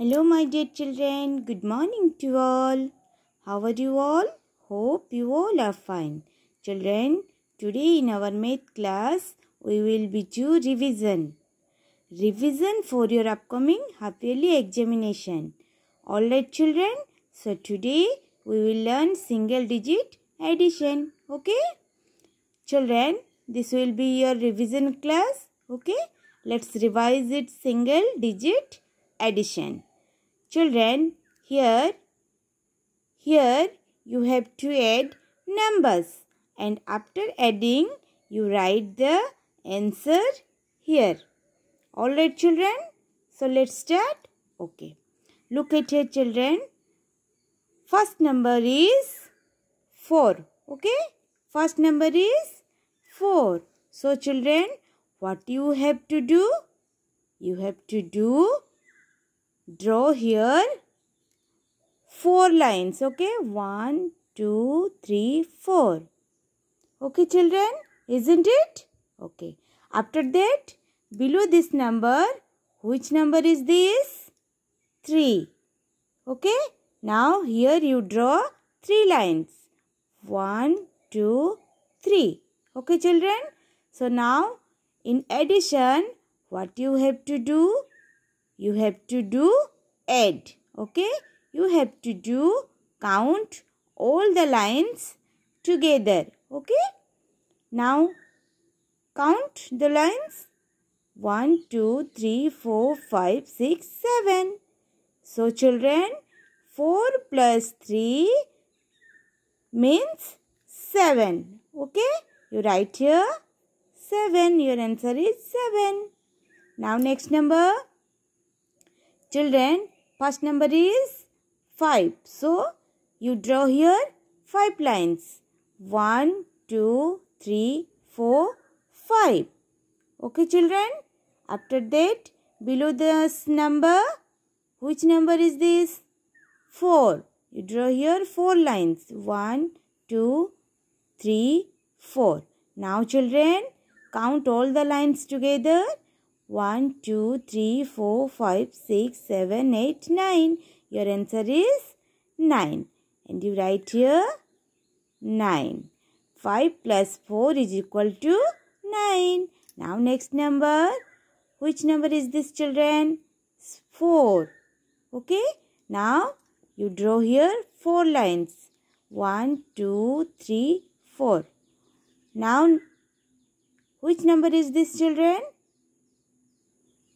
Hello, my dear children. Good morning to all. How are you all? Hope you all are fine. Children, today in our math class, we will be do revision. Revision for your upcoming half yearly examination. Alright, children. So today we will learn single digit addition. Okay, children. This will be your revision class. Okay, let's revise it single digit addition. Children, here, here you have to add numbers and after adding you write the answer here. Alright children, so let's start. Okay, look at here children. First number is 4. Okay, first number is 4. So children, what you have to do? You have to do draw here four lines okay one two three four okay children isn't it okay after that below this number which number is this three okay now here you draw three lines one two three okay children so now in addition what you have to do you have to do add okay you have to do count all the lines together okay now count the lines 1 2 3 4 5 6 7 so children 4 plus 3 means 7 okay you write here 7 your answer is 7 now next number Children, first number is 5. So, you draw here 5 lines. 1, 2, 3, 4, 5. Okay, children? After that, below this number, which number is this? 4. You draw here 4 lines. 1, 2, 3, 4. Now, children, count all the lines together 1, 2, 3, 4, 5, 6, 7, 8, 9. Your answer is 9. And you write here 9. 5 plus 4 is equal to 9. Now next number. Which number is this children? 4. Okay. Now you draw here 4 lines. 1, 2, 3, 4. Now which number is this children?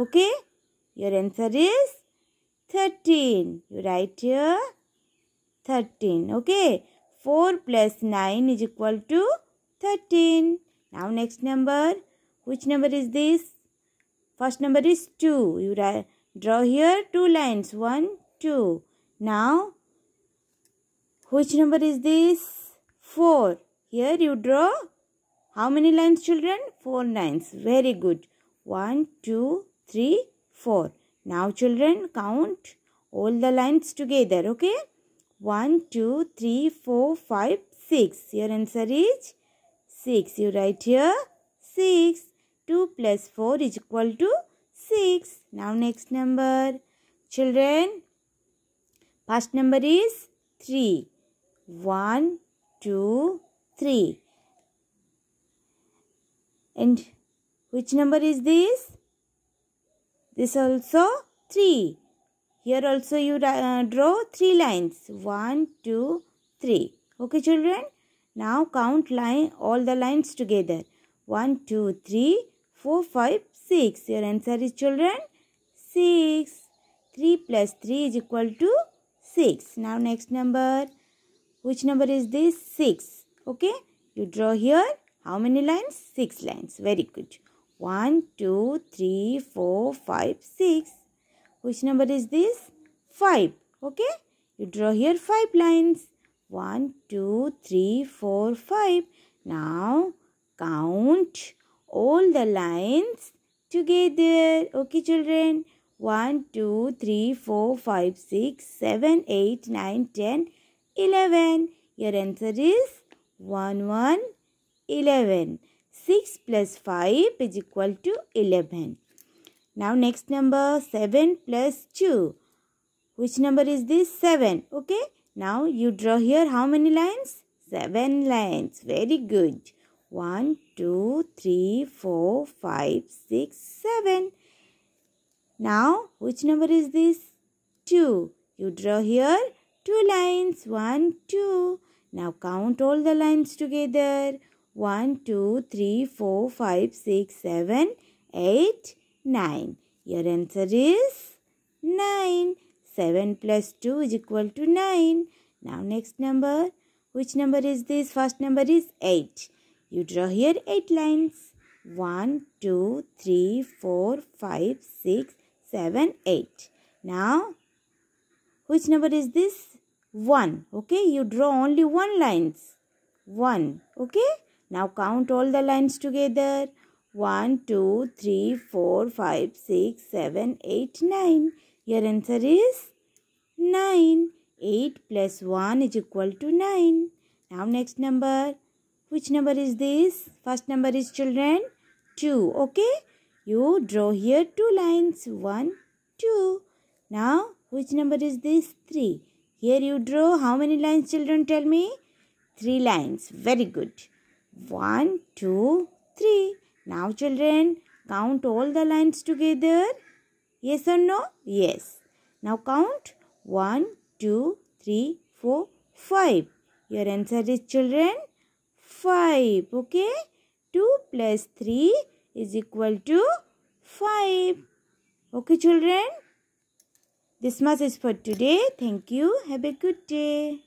Okay? Your answer is 13. You write here 13. Okay? 4 plus 9 is equal to 13. Now next number. Which number is this? First number is 2. You write, draw here 2 lines. 1, 2. Now, which number is this? 4. Here you draw how many lines children? 4 lines. Very good. 1, 2, three, four. Now children count all the lines together okay. One, two, three, four, five, six. Your answer is 6. You write here 6. 2 plus 4 is equal to 6. Now next number. Children, first number is 3. 1, 2, 3. And which number is this? This also 3. Here also you uh, draw 3 lines. 1, 2, 3. Okay children? Now count line all the lines together. 1, 2, 3, 4, 5, 6. Your answer is children 6. 3 plus 3 is equal to 6. Now next number. Which number is this? 6. Okay. You draw here how many lines? 6 lines. Very good. 1, 2, 3, 4, 5, 6. Which number is this? 5. Okay. You draw here 5 lines. 1, 2, 3, 4, 5. Now count all the lines together. Okay children. 1, 2, 3, 4, 5, 6, 7, 8, 9, 10, 11. Your answer is 1, 1, 11. 6 plus 5 is equal to 11. Now next number 7 plus 2. Which number is this? 7. Okay. Now you draw here how many lines? 7 lines. Very good. 1, 2, 3, 4, 5, 6, 7. Now which number is this? 2. You draw here 2 lines. 1, 2. Now count all the lines together. 1, 2, 3, 4, 5, 6, 7, 8, 9. Your answer is 9. 7 plus 2 is equal to 9. Now next number. Which number is this? First number is 8. You draw here 8 lines. 1, 2, 3, 4, 5, 6, 7, 8. Now, which number is this? 1. Okay, you draw only one lines. 1. Okay. Now count all the lines together. 1, 2, 3, 4, 5, 6, 7, 8, 9. Your answer is 9. 8 plus 1 is equal to 9. Now next number. Which number is this? First number is children 2. Okay. You draw here two lines. 1, 2. Now which number is this? 3. Here you draw how many lines children tell me? 3 lines. Very good. One, two, three. Now children, count all the lines together. Yes or no? Yes. Now count. One, two, three, four, five. Your answer is children 5. Okay. 2 plus 3 is equal to 5. Okay children. This much is for today. Thank you. Have a good day.